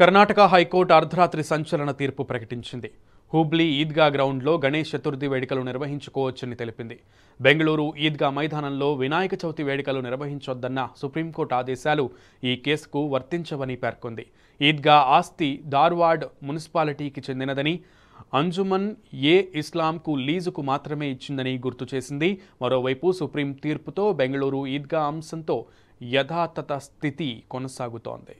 Karnataka high court అర్ధరాత్రి సంచలన తీర్పు ప్రకటించింది హూబ్లీ ఈద్గా గ్రౌండ్లో గణేష్ చతుర్థి వేడుకలు నిర్వహించుకోవచ్చని తెలిపింది బెంగళూరు ఈద్గా మైదానంలో వినాయక చవితి వేడుకలు నిర్వహించొద్దన్న సుప్రీంకోర్టు ఆదేశాలు ఈ కేసుకు వర్తించవని పేర్కొంది ఈద్గా ఆస్తి దార్వాడ్ మున్సిపాలిటీకి చెందినదని అంజుమన్ ఏ ఇస్లాంకు లీజుకు మాత్రమే ఇచ్చిందని గుర్తు చేసింది మరోవైపు సుప్రీం తీర్పుతో బెంగళూరు ఈద్గా అంశంతో యథాతథ స్థితి కొనసాగుతోంది